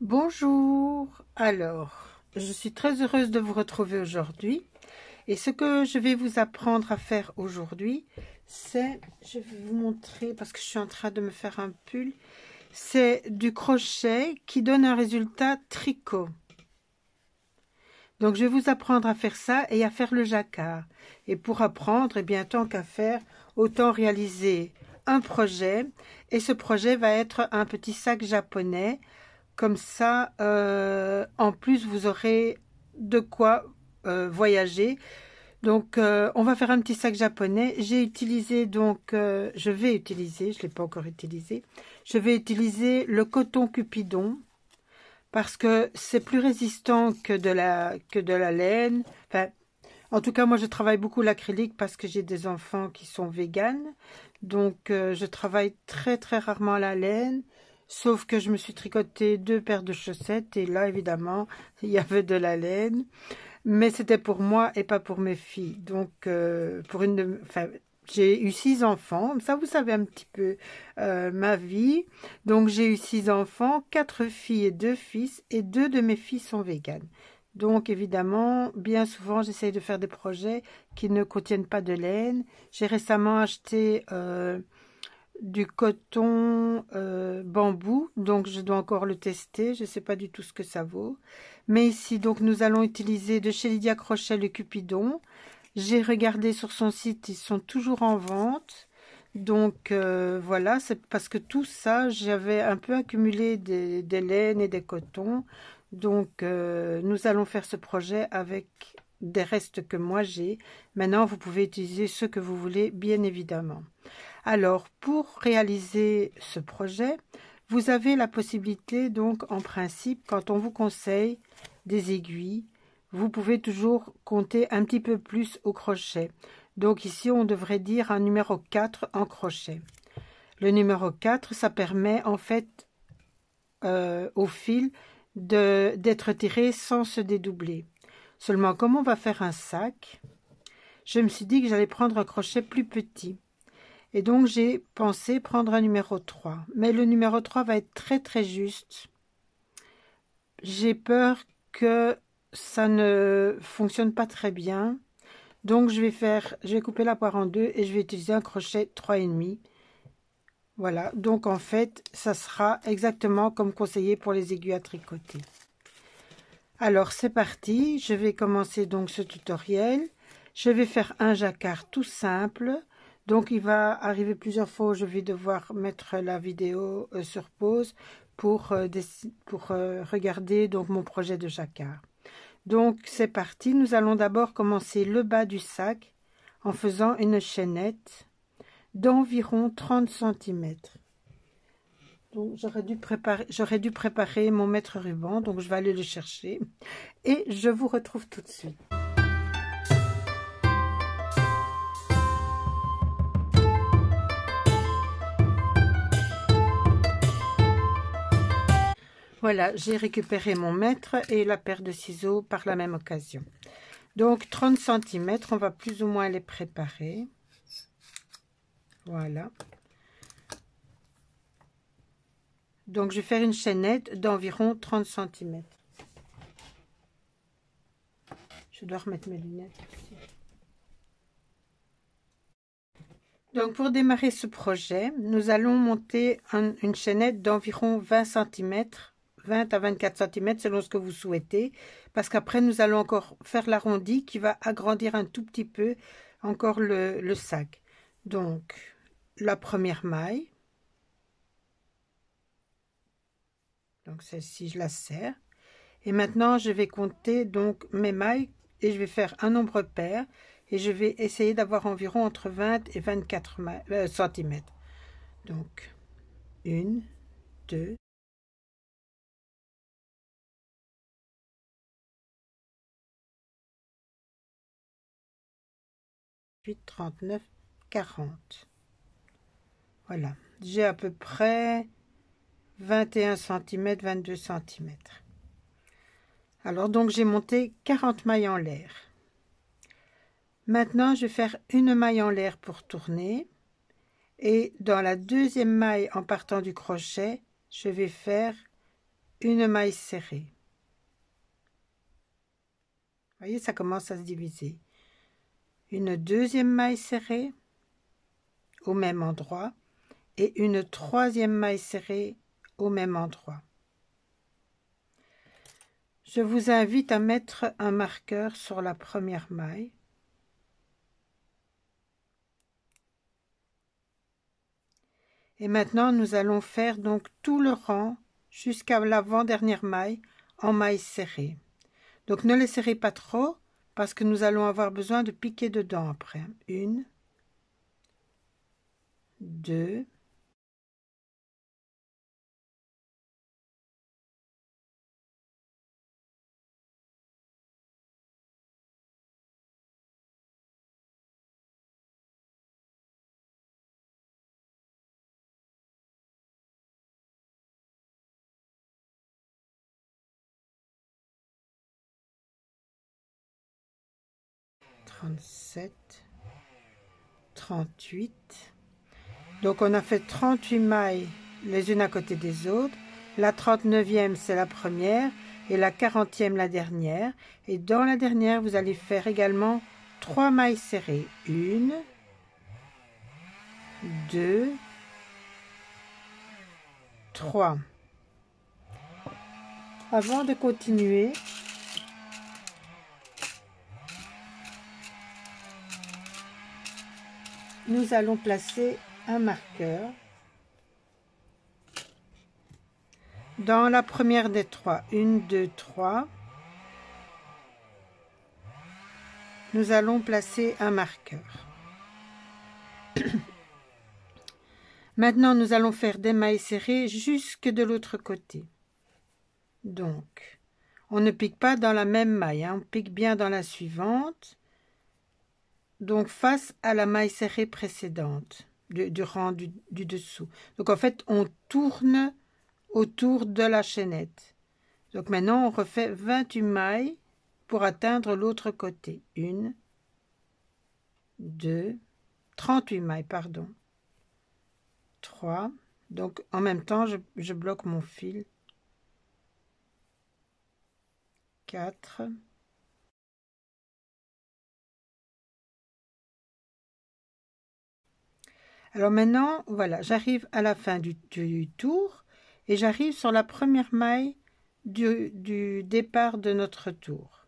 Bonjour, alors, je suis très heureuse de vous retrouver aujourd'hui. Et ce que je vais vous apprendre à faire aujourd'hui, c'est, je vais vous montrer, parce que je suis en train de me faire un pull, c'est du crochet qui donne un résultat tricot. Donc, je vais vous apprendre à faire ça et à faire le jacquard. Et pour apprendre, et eh bien, tant qu'à faire, autant réaliser un projet et ce projet va être un petit sac japonais. Comme ça, euh, en plus, vous aurez de quoi euh, voyager. Donc, euh, on va faire un petit sac japonais. J'ai utilisé, donc, je vais utiliser, je ne l'ai pas encore utilisé, je vais utiliser le coton Cupidon parce que c'est plus résistant que de la, que de la laine. Enfin, en tout cas, moi, je travaille beaucoup l'acrylique parce que j'ai des enfants qui sont véganes. Donc, euh, je travaille très, très rarement la laine. Sauf que je me suis tricoté deux paires de chaussettes. Et là, évidemment, il y avait de la laine. Mais c'était pour moi et pas pour mes filles. Donc, euh, pour une j'ai eu six enfants. Ça, vous savez un petit peu euh, ma vie. Donc, j'ai eu six enfants, quatre filles et deux fils. Et deux de mes filles sont véganes. Donc évidemment, bien souvent, j'essaye de faire des projets qui ne contiennent pas de laine. J'ai récemment acheté euh, du coton euh, bambou, donc je dois encore le tester. Je ne sais pas du tout ce que ça vaut. Mais ici, donc nous allons utiliser de chez Lydia Crochet le Cupidon. J'ai regardé sur son site, ils sont toujours en vente. Donc euh, voilà, c'est parce que tout ça, j'avais un peu accumulé des laines et des cotons. Donc, euh, nous allons faire ce projet avec des restes que moi j'ai. Maintenant, vous pouvez utiliser ce que vous voulez, bien évidemment. Alors, pour réaliser ce projet, vous avez la possibilité, donc, en principe, quand on vous conseille des aiguilles, vous pouvez toujours compter un petit peu plus au crochet. Donc ici, on devrait dire un numéro 4 en crochet. Le numéro 4, ça permet en fait euh, au fil d'être tiré sans se dédoubler. Seulement, comme on va faire un sac, je me suis dit que j'allais prendre un crochet plus petit. Et donc, j'ai pensé prendre un numéro 3. Mais le numéro 3 va être très très juste. J'ai peur que ça ne fonctionne pas très bien. Donc, je vais faire, je vais couper la poire en deux et je vais utiliser un crochet 3,5 voilà, donc en fait, ça sera exactement comme conseillé pour les aiguilles à tricoter. Alors c'est parti, je vais commencer donc ce tutoriel. Je vais faire un jacquard tout simple. Donc il va arriver plusieurs fois où je vais devoir mettre la vidéo euh, sur pause pour, euh, pour euh, regarder donc mon projet de jacquard. Donc c'est parti, nous allons d'abord commencer le bas du sac en faisant une chaînette d'environ 30 cm. Donc j'aurais dû, préparer, j'aurais dû préparer mon mètre ruban, donc je vais aller le chercher. Et je vous retrouve tout de suite. Voilà, j'ai récupéré mon mètre et la paire de ciseaux par la même occasion. Donc 30 cm, on va plus ou moins les préparer. Voilà. Donc, je vais faire une chaînette d'environ 30 cm. Je dois remettre mes lunettes. Donc, pour démarrer ce projet, nous allons monter une chaînette d'environ 20 cm 20 à 24 cm selon ce que vous souhaitez, parce qu'après nous allons encore faire l'arrondi qui va agrandir un tout petit peu encore le, le sac. Donc la première maille. Donc celle-ci, je la serre. Et maintenant, je vais compter donc mes mailles et je vais faire un nombre pair et je vais essayer d'avoir environ entre 20 et 24 euh, cm. Donc 1, 2, trente 39, 40. Voilà, j'ai à peu près 21 cm, 22 cm. Alors donc j'ai monté 40 mailles en l'air. Maintenant, je vais faire une maille en l'air pour tourner. Et dans la deuxième maille, en partant du crochet, je vais faire une maille serrée. voyez, ça commence à se diviser. Une deuxième maille serrée au même endroit et une troisième maille serrée au même endroit. Je vous invite à mettre un marqueur sur la première maille. Et maintenant, nous allons faire donc tout le rang jusqu'à l'avant-dernière maille en maille serrée. Donc ne les serrez pas trop parce que nous allons avoir besoin de piquer dedans après. Une, deux, 37, 38. Donc on a fait 38 mailles les unes à côté des autres. La 39e, c'est la première et la 40e, la dernière. Et dans la dernière, vous allez faire également 3 mailles serrées. 1, 2, 3. Avant de continuer, nous allons placer un marqueur dans la première des trois. Une, deux, trois. Nous allons placer un marqueur. Maintenant, nous allons faire des mailles serrées jusque de l'autre côté. Donc, on ne pique pas dans la même maille, hein. on pique bien dans la suivante donc face à la maille serrée précédente du, rang du, dessous. Donc en fait, on tourne autour de la chaînette. Donc maintenant, on refait 28 mailles pour atteindre l'autre côté. Une, deux, 38 mailles, pardon. 3. Donc en même temps, je, je bloque mon fil. 4. Alors maintenant, voilà, j'arrive à la fin du, tour et j'arrive sur la première maille du, départ de notre tour.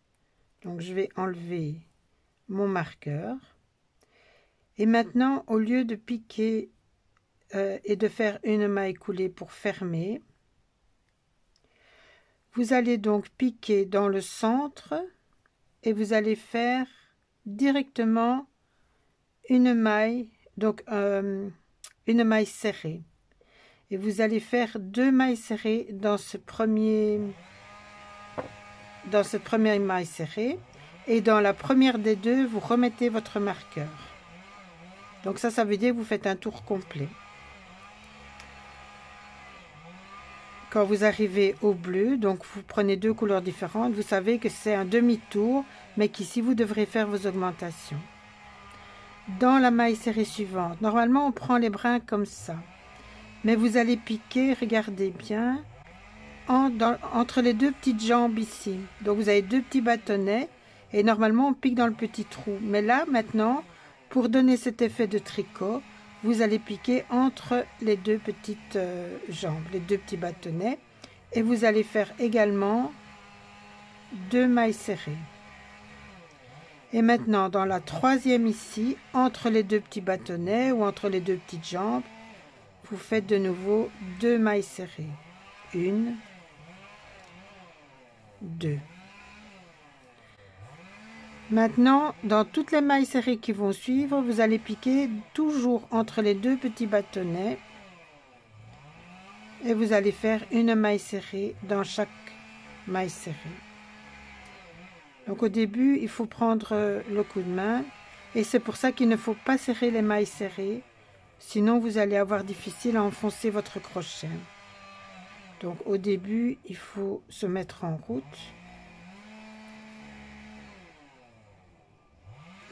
Donc je vais enlever mon marqueur. Et maintenant, au lieu de piquer euh, et de faire une maille coulée pour fermer, vous allez donc piquer dans le centre et vous allez faire directement une maille donc euh, une maille serrée. Et vous allez faire deux mailles serrées dans ce premier dans ce premier maille serrée et dans la première des deux vous remettez votre marqueur donc ça ça veut dire que vous faites un tour complet quand vous arrivez au bleu donc vous prenez deux couleurs différentes vous savez que c'est un demi-tour mais qu'ici vous devrez faire vos augmentations dans la maille serrée suivante. Normalement, on prend les brins comme ça. Mais vous allez piquer, regardez bien, entre les deux petites jambes ici. Donc vous avez deux petits bâtonnets et normalement on pique dans le petit trou. Mais là, maintenant, pour donner cet effet de tricot, vous allez piquer entre les deux petites euh, jambes, les deux petits bâtonnets. Et vous allez faire également deux mailles serrées. Et maintenant, dans la troisième ici, entre les deux petits bâtonnets ou entre les deux petites jambes, vous faites de nouveau deux mailles serrées. Une, deux. Maintenant, dans toutes les mailles serrées qui vont suivre, vous allez piquer toujours entre les deux petits bâtonnets et vous allez faire une maille serrée dans chaque maille serrée. Donc au début, il faut prendre euh, le coup de main et c'est pour ça qu'il ne faut pas serrer les mailles serrées, sinon vous allez avoir difficile à enfoncer votre crochet. Donc au début, il faut se mettre en route.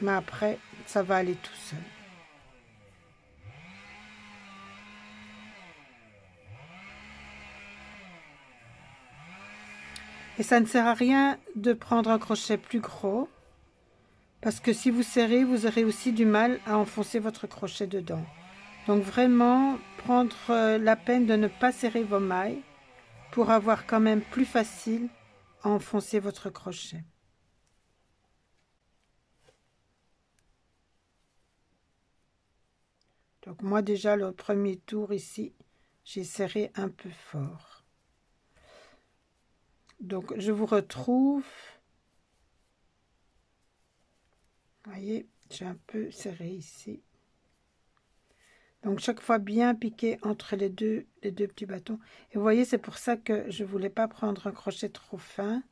Mais après, ça va aller tout seul. Et ça ne sert à rien de prendre un crochet plus gros, parce que si vous serrez, vous aurez aussi du mal à enfoncer votre crochet dedans. Donc vraiment, prendre euh, la peine de ne pas serrer vos mailles pour avoir quand même plus facile à enfoncer votre crochet. Donc moi déjà le premier tour ici, j'ai serré un peu fort. Donc, je vous retrouve. voyez, j'ai un peu serré ici. Donc, chaque fois bien piqué entre les deux, les deux petits bâtons. Et vous voyez, c'est pour ça que je voulais pas prendre un crochet trop fin.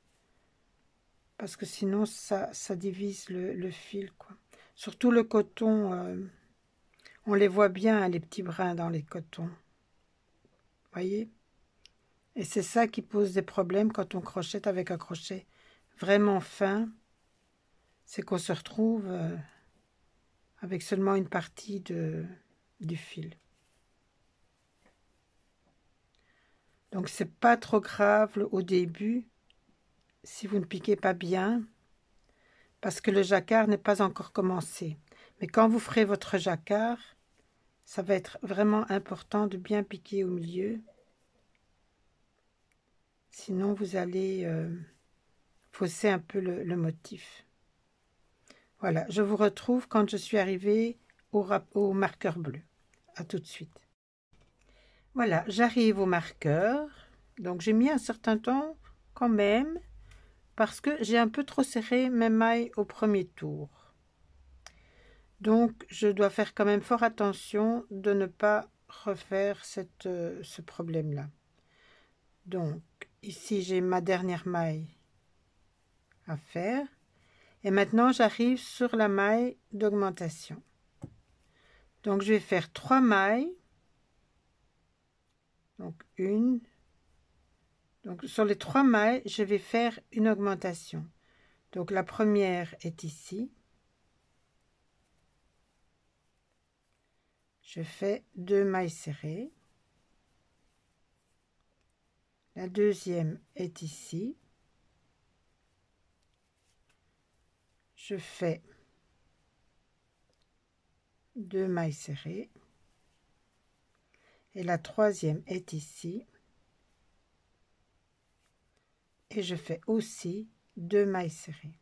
Parce que sinon, ça, ça divise le, fil. Quoi. Surtout le coton, euh, on les voit bien, hein, les petits brins dans les cotons. voyez et c'est ça qui pose des problèmes quand on crochète avec un crochet vraiment fin. C'est qu'on se retrouve euh, avec seulement une partie de, du fil. Donc c'est pas trop grave au début si vous ne piquez pas bien parce que le jacquard n'est pas encore commencé. Mais quand vous ferez votre jacquard, ça va être vraiment important de bien piquer au milieu Sinon, vous allez euh, fausser un peu le, motif. Voilà, je vous retrouve quand je suis arrivée au, au marqueur bleu. À tout de suite. Voilà, j'arrive au marqueur. Donc, j'ai mis un certain temps quand même parce que j'ai un peu trop serré mes mailles au premier tour. Donc, je dois faire quand même fort attention de ne pas refaire euh, ce problème-là. Donc, Ici, j'ai ma dernière maille à faire. Et maintenant, j'arrive sur la maille d'augmentation. Donc, je vais faire trois mailles. Donc, une. Donc, sur les trois mailles, je vais faire une augmentation. Donc, la première est ici. Je fais deux mailles serrées. La deuxième est ici. Je fais deux mailles serrées. Et la troisième est ici. Et je fais aussi deux mailles serrées.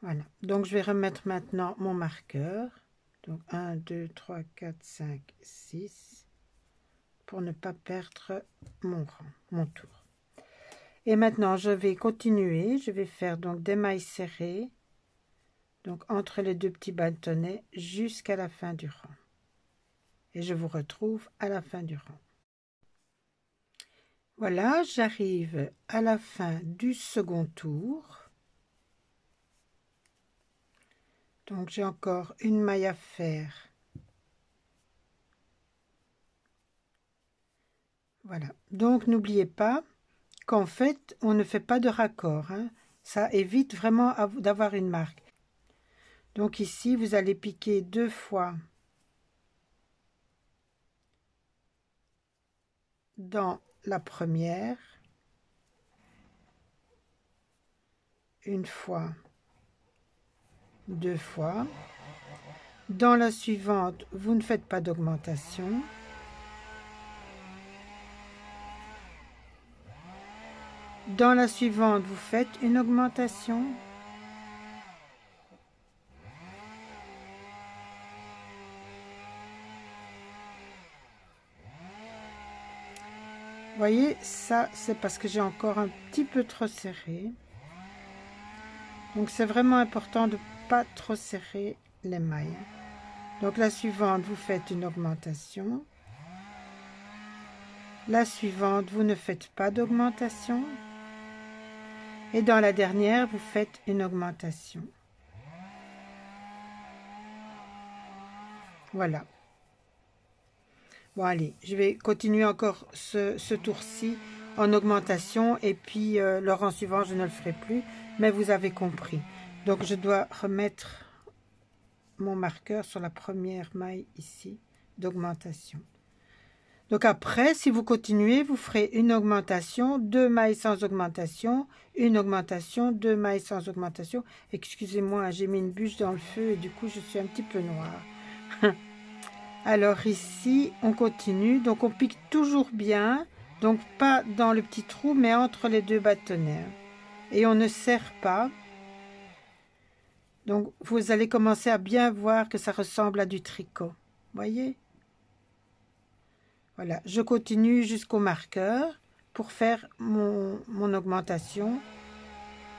Voilà, donc je vais remettre maintenant mon marqueur. Donc 1, 2, 3, 4, 5, 6 ne pas perdre mon rang, mon tour. Et maintenant, je vais continuer. Je vais faire donc des mailles serrées, donc entre les deux petits bâtonnets jusqu'à la fin du rang. Et je vous retrouve à la fin du rang. Voilà, j'arrive à la fin du second tour. Donc j'ai encore une maille à faire Donc n'oubliez pas qu'en fait, on ne fait pas de raccord. Hein. Ça évite vraiment d'avoir une marque. Donc ici, vous allez piquer deux fois dans la première. Une fois. Deux fois. Dans la suivante, vous ne faites pas d'augmentation. Dans la suivante, vous faites une augmentation. voyez, ça, c'est parce que j'ai encore un petit peu trop serré. Donc, c'est vraiment important de pas trop serrer les mailles. Donc, la suivante, vous faites une augmentation. La suivante, vous ne faites pas d'augmentation et dans la dernière, vous faites une augmentation. Voilà. Bon, allez, je vais continuer encore ce, tour-ci en augmentation et puis euh, le rang suivant, je ne le ferai plus, mais vous avez compris. Donc, je dois remettre mon marqueur sur la première maille ici d'augmentation. Donc après, si vous continuez, vous ferez une augmentation, deux mailles sans augmentation, une augmentation, deux mailles sans augmentation. Excusez-moi, j'ai mis une bûche dans le feu et du coup, je suis un petit peu noire. Alors ici, on continue. Donc on pique toujours bien. Donc pas dans le petit trou, mais entre les deux bâtonnets. Et on ne serre pas. Donc vous allez commencer à bien voir que ça ressemble à du tricot. Voyez voilà, je continue jusqu'au marqueur pour faire mon, augmentation,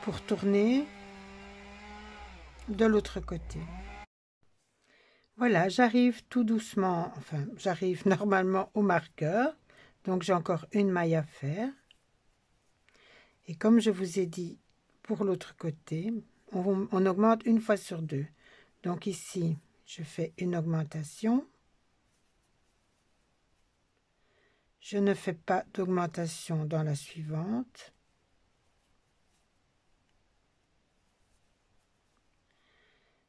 pour tourner de l'autre côté. Voilà, j'arrive tout doucement, enfin j'arrive normalement au marqueur, donc j'ai encore une maille à faire. Et comme je vous ai dit pour l'autre côté, on, on augmente une fois sur deux. Donc ici, je fais une augmentation. Je ne fais pas d'augmentation dans la suivante.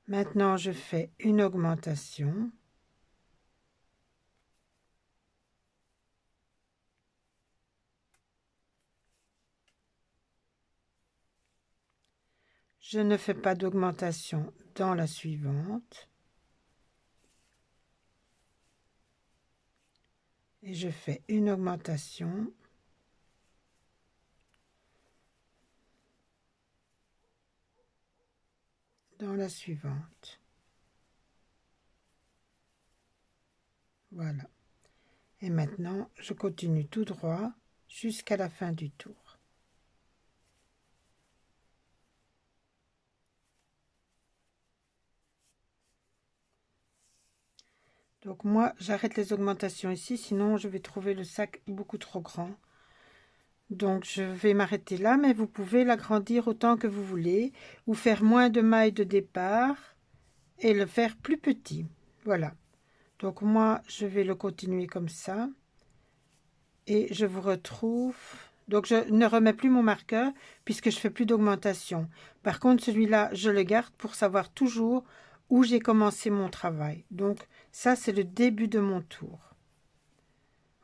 Maintenant, je fais une augmentation. Je ne fais pas d'augmentation dans la suivante. et je fais une augmentation. dans la suivante. Voilà. Et maintenant, je continue tout droit jusqu'à la fin du tour. Donc moi, j'arrête les augmentations ici, sinon je vais trouver le sac beaucoup trop grand. Donc je vais m'arrêter là, mais vous pouvez l'agrandir autant que vous voulez, ou faire moins de mailles de départ, et le faire plus petit. Voilà. Donc moi, je vais le continuer comme ça. Et je vous retrouve... Donc je ne remets plus mon marqueur, puisque je fais plus d'augmentation. Par contre, celui-là, je le garde pour savoir toujours où j'ai commencé mon travail. Donc ça, c'est le début de mon tour.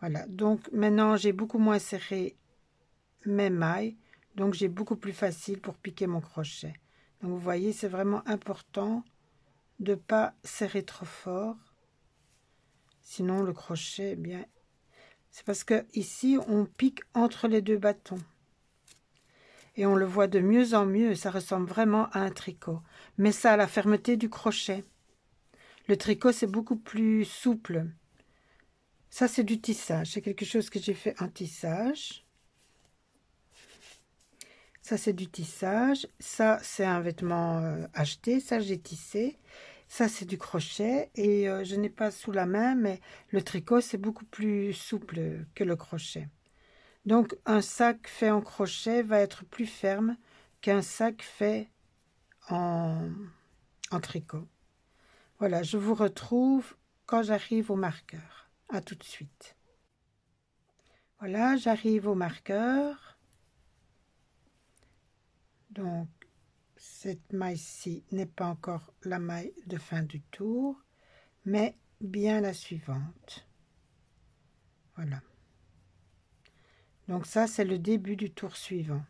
Voilà, donc maintenant j'ai beaucoup moins serré mes mailles, donc j'ai beaucoup plus facile pour piquer mon crochet. Donc vous voyez, c'est vraiment important de ne pas serrer trop fort, sinon le crochet, eh bien, c'est parce que ici on pique entre les deux bâtons. Et on le voit de mieux en mieux, ça ressemble vraiment à un tricot. Mais ça à la fermeté du crochet. Le tricot, c'est beaucoup plus souple. Ça, c'est du tissage. C'est quelque chose que j'ai fait en tissage. Ça, c'est du tissage. Ça, c'est un vêtement euh, acheté. Ça, j'ai tissé. Ça, c'est du crochet. Et euh, je n'ai pas sous la main, mais le tricot, c'est beaucoup plus souple que le crochet. Donc, un sac fait en crochet va être plus ferme qu'un sac fait en, en tricot. Voilà, je vous retrouve quand j'arrive au marqueur. À tout de suite. Voilà, j'arrive au marqueur. Donc, cette maille-ci n'est pas encore la maille de fin du tour, mais bien la suivante. Voilà. Donc ça, c'est le début du tour suivant.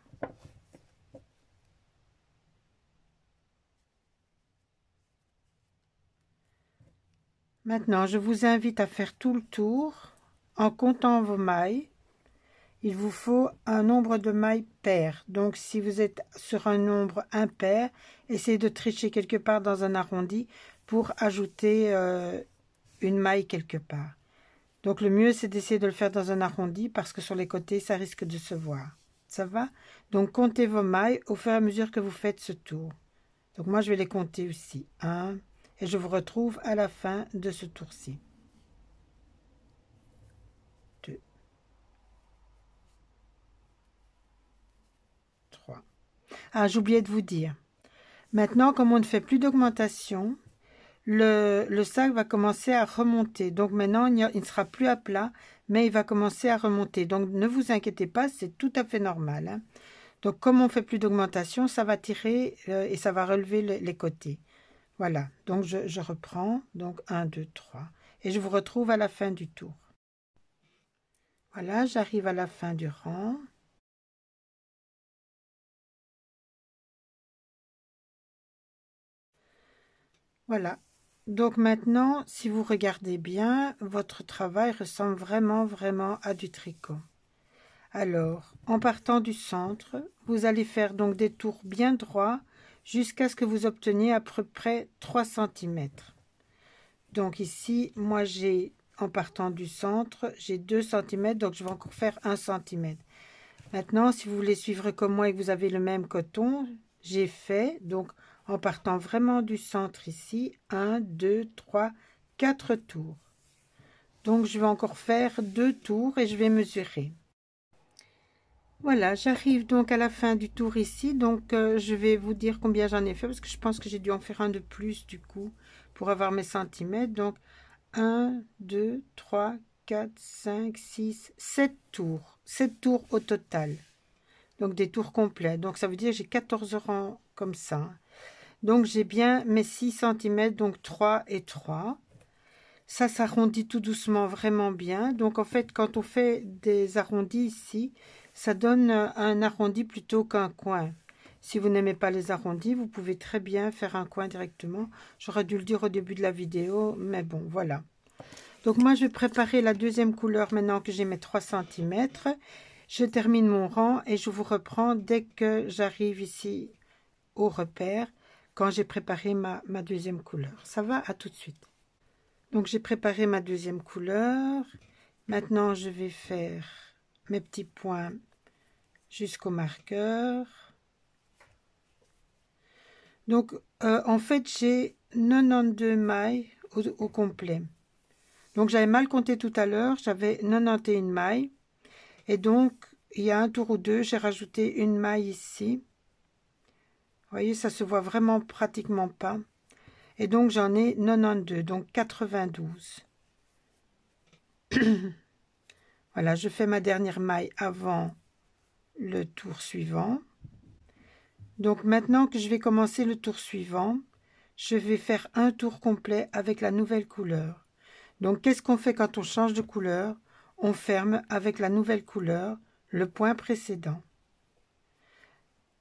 Maintenant, je vous invite à faire tout le tour en comptant vos mailles. Il vous faut un nombre de mailles paires. Donc, si vous êtes sur un nombre impair, essayez de tricher quelque part dans un arrondi pour ajouter euh, une maille quelque part. Donc, le mieux, c'est d'essayer de le faire dans un arrondi parce que sur les côtés, ça risque de se voir. Ça va Donc, comptez vos mailles au fur et à mesure que vous faites ce tour. Donc, moi, je vais les compter aussi. 1, et je vous retrouve à la fin de ce tour-ci. Ah, j'oubliais de vous dire. Maintenant, comme on ne fait plus d'augmentation, le, sac va commencer à remonter. Donc maintenant, il, ne sera plus à plat, mais il va commencer à remonter. Donc ne vous inquiétez pas, c'est tout à fait normal. Hein. Donc comme on fait plus d'augmentation, ça va tirer euh, et ça va relever les côtés. Voilà, donc je, reprends. Donc 1, 2, 3. Et je vous retrouve à la fin du tour. Voilà, j'arrive à la fin du rang. Voilà. Donc maintenant, si vous regardez bien, votre travail ressemble vraiment, vraiment à du tricot. Alors, en partant du centre, vous allez faire donc des tours bien droits jusqu'à ce que vous obteniez à peu près 3 cm. Donc ici, moi j'ai, en partant du centre, j'ai 2 cm, donc je vais encore faire 1 cm. Maintenant, si vous voulez suivre comme moi et que vous avez le même coton, j'ai fait, donc en partant vraiment du centre ici, 1, 2, 3, 4 tours. Donc je vais encore faire 2 tours et je vais mesurer. Voilà, j'arrive donc à la fin du tour ici. Donc, euh, je vais vous dire combien j'en ai fait parce que je pense que j'ai dû en faire un de plus du coup pour avoir mes centimètres. Donc, 1, 2, 3, 4, 5, 6, 7 tours. 7 tours au total. Donc, des tours complets. Donc, ça veut dire que j'ai 14 rangs comme ça. Donc, j'ai bien mes 6 cm, donc 3 et 3 ça s'arrondit tout doucement vraiment bien. Donc en fait, quand on fait des arrondis ici, ça donne euh, un arrondi plutôt qu'un coin. Si vous n'aimez pas les arrondis, vous pouvez très bien faire un coin directement. J'aurais dû le dire au début de la vidéo, mais bon, voilà. Donc moi, je vais préparer la deuxième couleur maintenant que j'ai mes 3 cm. Je termine mon rang et je vous reprends dès que j'arrive ici au repère, quand j'ai préparé ma, ma deuxième couleur. Ça va, à tout de suite. Donc j'ai préparé ma deuxième couleur. Maintenant, je vais faire mes petits points jusqu'au marqueur. Donc, euh, en fait, j'ai 92 mailles au, au complet. Donc, j'avais mal compté tout à l'heure, j'avais 91 mailles. Et donc, il y a un tour ou deux, j'ai rajouté une maille ici. Vous voyez, ça se voit vraiment pratiquement pas. Et donc, j'en ai 92, donc 92. voilà, je fais ma dernière maille avant le tour suivant. Donc maintenant que je vais commencer le tour suivant, je vais faire un tour complet avec la nouvelle couleur. Donc qu'est-ce qu'on fait quand on change de couleur On ferme avec la nouvelle couleur le point précédent.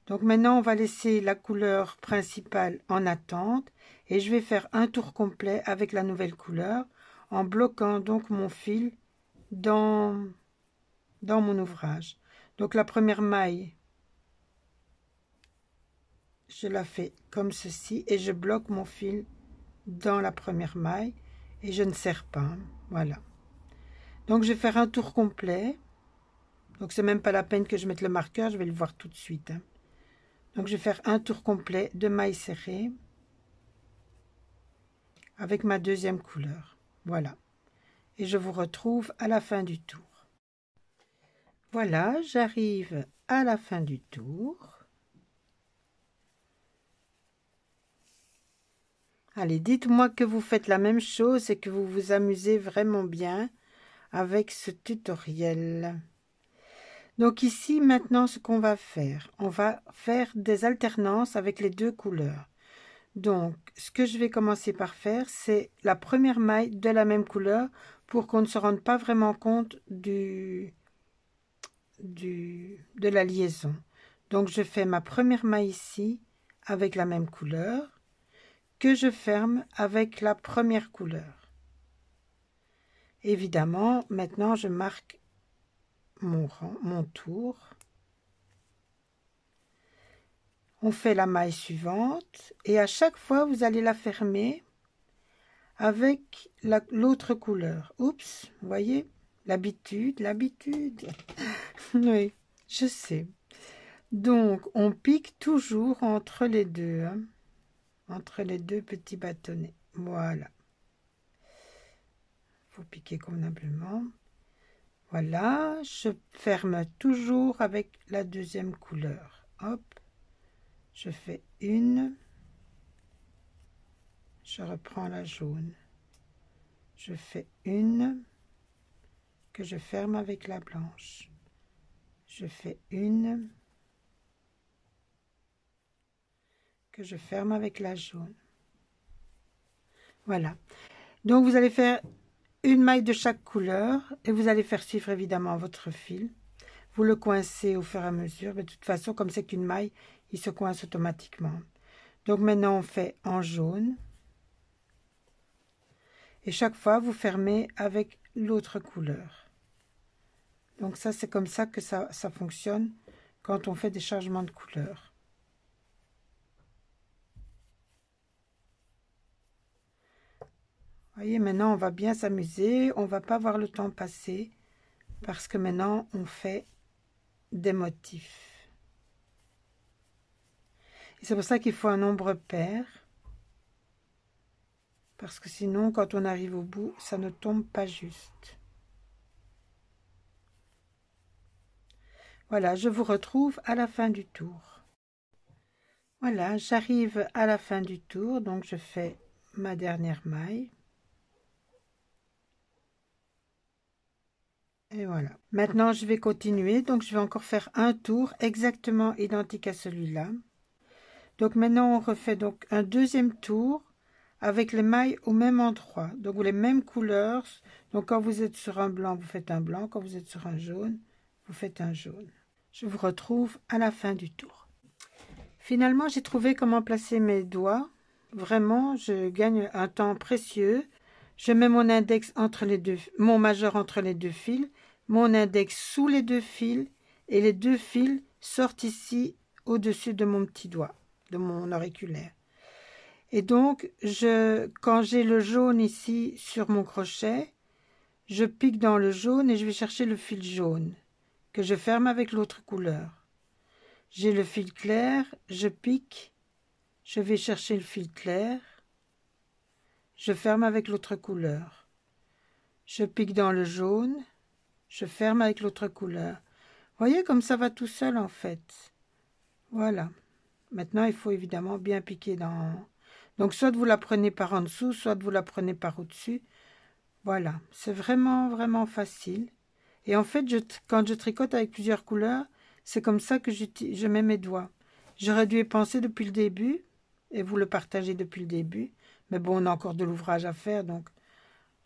Donc maintenant on va laisser la couleur principale en attente et je vais faire un tour complet avec la nouvelle couleur en bloquant donc mon fil dans, dans mon ouvrage. Donc la première maille, je la fais comme ceci et je bloque mon fil dans la première maille et je ne serre pas. Voilà. Donc je vais faire un tour complet. Donc c'est même pas la peine que je mette le marqueur, je vais le voir tout de suite. Hein. Donc je vais faire un tour complet de mailles serrées avec ma deuxième couleur. Voilà. Et je vous retrouve à la fin du tour. Voilà, j'arrive à la fin du tour. Allez, dites-moi que vous faites la même chose et que vous vous amusez vraiment bien avec ce tutoriel. Donc ici, maintenant, ce qu'on va faire, on va faire des alternances avec les deux couleurs. Donc, ce que je vais commencer par faire, c'est la première maille de la même couleur pour qu'on ne se rende pas vraiment compte du, de la liaison. Donc je fais ma première maille ici avec la même couleur que je ferme avec la première couleur. Évidemment, maintenant je marque mon rang, mon tour. On fait la maille suivante et à chaque fois vous allez la fermer avec l'autre couleur. Oups, voyez L'habitude, l'habitude. oui, je sais. Donc, on pique toujours entre les deux. Hein. Entre les deux petits bâtonnets. Voilà. Faut piquer convenablement. Voilà, je ferme toujours avec la deuxième couleur. Hop, je fais une. Je reprends la jaune. Je fais une que je ferme avec la blanche. Je fais une que je ferme avec la jaune. Voilà. Donc vous allez faire une maille de chaque couleur et vous allez faire suivre évidemment votre fil. Vous le coincez au fur et à mesure. Mais de toute façon, comme c'est qu'une maille, il se coince automatiquement. Donc maintenant, on fait en jaune. Et chaque fois, vous fermez avec l'autre couleur. Donc ça, c'est comme ça que ça, fonctionne quand on fait des changements de couleur. voyez, maintenant, on va bien s'amuser. On va pas voir le temps passer parce que maintenant, on fait des motifs. Et c'est pour ça qu'il faut un nombre pair. Parce que sinon, quand on arrive au bout, ça ne tombe pas juste. Voilà, je vous retrouve à la fin du tour. Voilà, j'arrive à la fin du tour, donc je fais ma dernière maille. Et voilà. Maintenant, je vais continuer. Donc, je vais encore faire un tour exactement identique à celui-là. Donc, maintenant, on refait donc un deuxième tour avec les mailles au même endroit. Donc, les mêmes couleurs. Donc, quand vous êtes sur un blanc, vous faites un blanc. Quand vous êtes sur un jaune, vous faites un jaune. Je vous retrouve à la fin du tour. Finalement, j'ai trouvé comment placer mes doigts. Vraiment, je gagne un temps précieux. Je mets mon index entre les deux, mon majeur entre les deux fils, mon index sous les deux fils, et les deux fils sortent ici au-dessus de mon petit doigt, de mon auriculaire. Et donc, je, quand j'ai le jaune ici sur mon crochet, je pique dans le jaune et je vais chercher le fil jaune je ferme avec l'autre couleur. J'ai le fil clair, je pique, je vais chercher le fil clair, je ferme avec l'autre couleur. Je pique dans le jaune, je ferme avec l'autre couleur. Voyez comme ça va tout seul en fait. Voilà. Maintenant, il faut évidemment bien piquer dans... Donc, soit vous la prenez par en dessous, soit vous la prenez par au-dessus. Voilà. C'est vraiment, vraiment facile. Et en fait, quand je tricote avec plusieurs couleurs, c'est comme ça que je mets mes doigts. J'aurais dû y penser depuis le début, et vous le partagez depuis le début. Mais bon, on a encore de l'ouvrage à faire, donc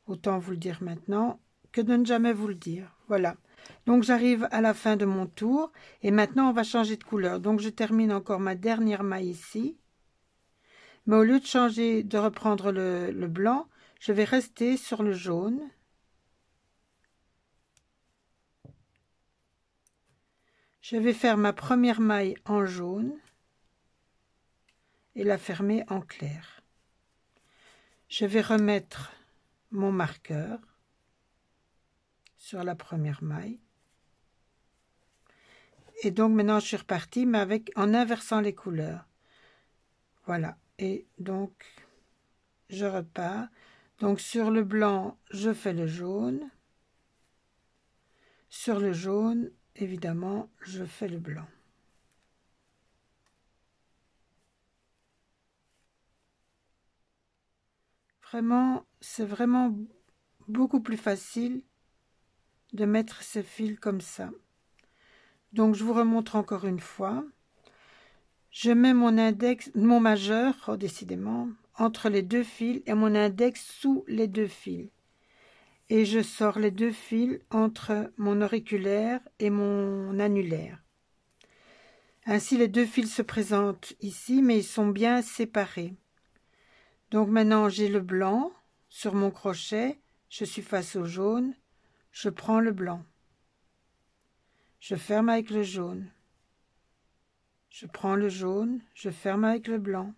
autant vous le dire maintenant que de ne jamais vous le dire. Voilà. Donc j'arrive à la fin de mon tour, et maintenant on va changer de couleur. Donc je termine encore ma dernière maille ici. Mais au lieu de changer, de reprendre le blanc, je vais rester sur le jaune. Je vais faire ma première maille en jaune et la fermer en clair. Je vais remettre mon marqueur sur la première maille. Et donc maintenant je suis repartie, mais avec en inversant les couleurs. Voilà. Et donc je repars. Donc sur le blanc, je fais le jaune. Sur le jaune, évidemment, je fais le blanc. Vraiment, c'est vraiment beaucoup plus facile de mettre ces fils comme ça. Donc, je vous remontre encore une fois. Je mets mon index, mon majeur, oh, décidément, entre les deux fils et mon index sous les deux fils et je sors les deux fils entre mon auriculaire et mon annulaire. Ainsi les deux fils se présentent ici, mais ils sont bien séparés. Donc maintenant j'ai le blanc sur mon crochet, je suis face au jaune, je prends le blanc. Je ferme avec le jaune. Je prends le jaune, je ferme avec le blanc.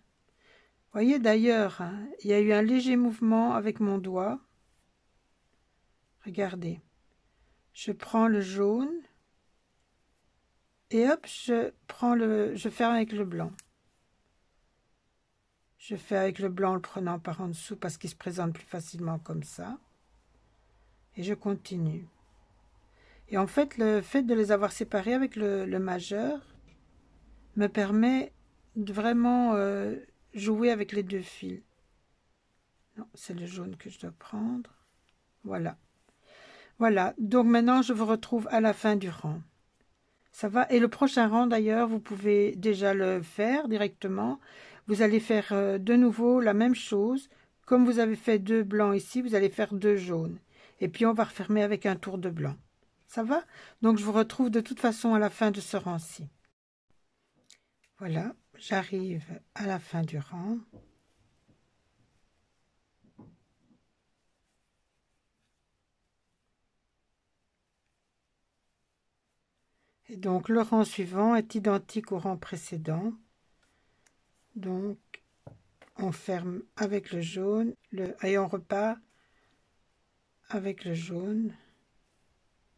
Voyez d'ailleurs, hein, il y a eu un léger mouvement avec mon doigt. Regardez. Je prends le jaune. Et hop, je prends le. Je ferme avec le blanc. Je fais avec le blanc en le prenant par en dessous parce qu'il se présente plus facilement comme ça. Et je continue. Et en fait, le fait de les avoir séparés avec le, majeur me permet de vraiment euh, jouer avec les deux fils. Non, c'est le jaune que je dois prendre. Voilà. Voilà, donc maintenant je vous retrouve à la fin du rang. Ça va Et le prochain rang d'ailleurs, vous pouvez déjà le faire directement. Vous allez faire euh, de nouveau la même chose. Comme vous avez fait deux blancs ici, vous allez faire deux jaunes. Et puis on va refermer avec un tour de blanc. Ça va Donc je vous retrouve de toute façon à la fin de ce rang-ci. Voilà, j'arrive à la fin du rang. donc le rang suivant est identique au rang précédent. Donc on ferme avec le jaune le, et on repart avec le jaune.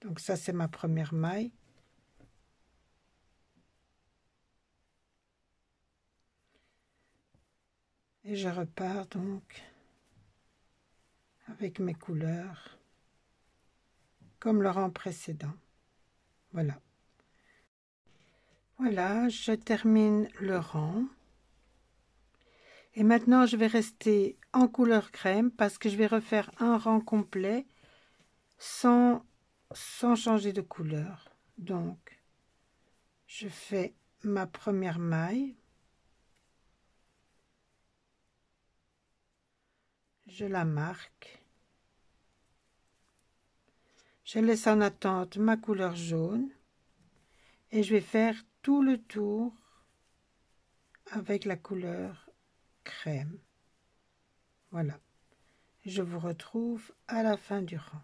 Donc ça c'est ma première maille. Et je repars donc avec mes couleurs comme le rang précédent. Voilà. Voilà, je termine le rang. Et maintenant, je vais rester en couleur crème parce que je vais refaire un rang complet sans, sans changer de couleur. Donc, je fais ma première maille. Je la marque. Je laisse en attente ma couleur jaune. Et je vais faire le tour avec la couleur crème. Voilà. Je vous retrouve à la fin du rang.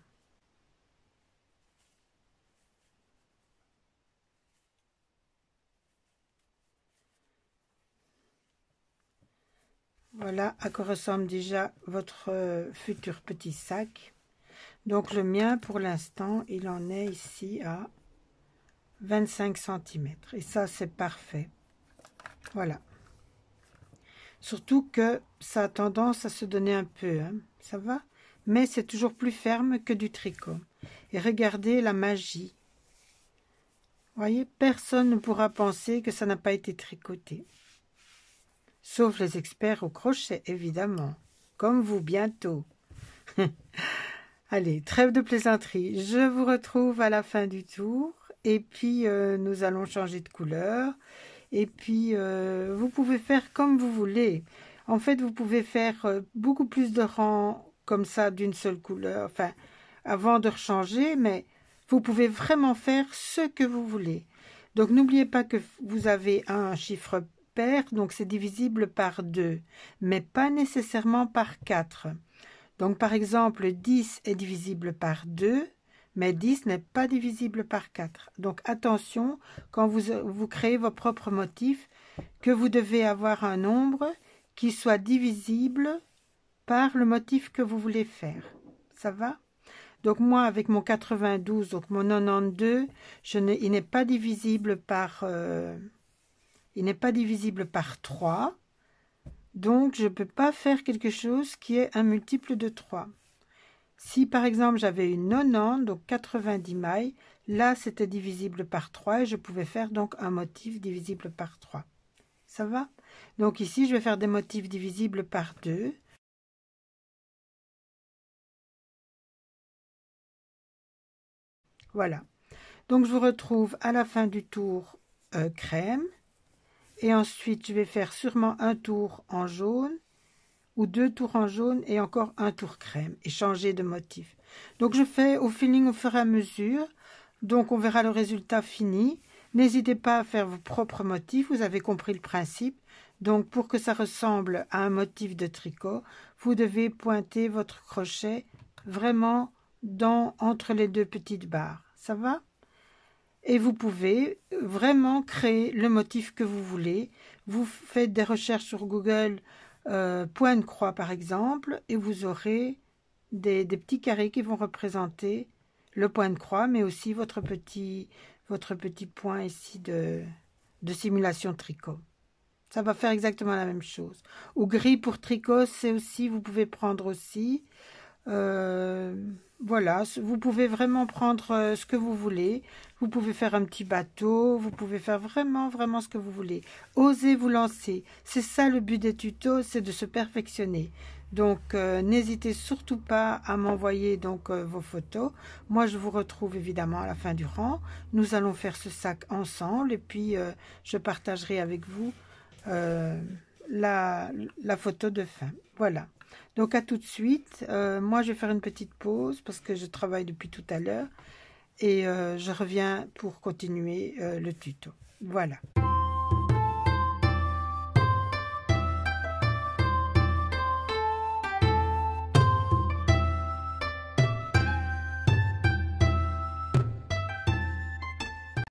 Voilà à quoi ressemble déjà votre euh, futur petit sac. Donc le mien, pour l'instant, il en est ici à 25 cm. Et ça, c'est parfait. Voilà. Surtout que ça a tendance à se donner un peu. Hein. Ça va Mais c'est toujours plus ferme que du tricot. Et regardez la magie. Voyez, personne ne pourra penser que ça n'a pas été tricoté. Sauf les experts au crochet, évidemment. Comme vous bientôt. Allez, trêve de plaisanterie. Je vous retrouve à la fin du tour et puis euh, nous allons changer de couleur et puis euh, vous pouvez faire comme vous voulez en fait vous pouvez faire euh, beaucoup plus de rangs comme ça d'une seule couleur enfin avant de rechanger mais vous pouvez vraiment faire ce que vous voulez donc n'oubliez pas que vous avez un chiffre pair donc c'est divisible par 2 mais pas nécessairement par 4 donc par exemple 10 est divisible par 2 mais 10 n'est pas divisible par 4. Donc attention, quand vous, créez vos propres motifs, que vous devez avoir un nombre qui soit divisible par le motif que vous voulez faire. Ça va Donc moi, avec mon 92, donc mon 92, je il n'est pas divisible par... Euh, il n'est pas divisible par 3. Donc, je ne peux pas faire quelque chose qui est un multiple de 3. Si par exemple j'avais une 90, donc 90 mailles, là c'était divisible par 3 et je pouvais faire donc un motif divisible par 3. Ça va Donc ici je vais faire des motifs divisibles par 2. Voilà. Donc je vous retrouve à la fin du tour euh, crème. Et ensuite je vais faire sûrement un tour en jaune ou deux tours en jaune et encore un tour crème et changer de motif. Donc je fais au feeling au fur et à mesure. Donc on verra le résultat fini. N'hésitez pas à faire vos propres motifs, vous avez compris le principe. Donc pour que ça ressemble à un motif de tricot, vous devez pointer votre crochet vraiment dans, entre les deux petites barres. Ça va Et vous pouvez vraiment créer le motif que vous voulez. Vous faites des recherches sur Google euh, point de croix par exemple, et vous aurez des, petits carrés qui vont représenter le point de croix, mais aussi votre petit, votre petit point ici de, simulation tricot. Ça va faire exactement la même chose. Ou gris pour tricot, c'est aussi, vous pouvez prendre aussi... Euh, voilà, vous pouvez vraiment prendre euh, ce que vous voulez. Vous pouvez faire un petit bateau, vous pouvez faire vraiment, vraiment ce que vous voulez. Osez vous lancer. C'est ça le but des tutos, c'est de se perfectionner. Donc euh, n'hésitez surtout pas à m'envoyer donc euh, vos photos. Moi je vous retrouve évidemment à la fin du rang. Nous allons faire ce sac ensemble et puis je partagerai avec vous la photo de fin. Voilà. Donc à tout de suite. Euh, moi, je vais faire une petite pause parce que je travaille depuis tout à l'heure. Et euh, je reviens pour continuer euh, le tuto. Voilà.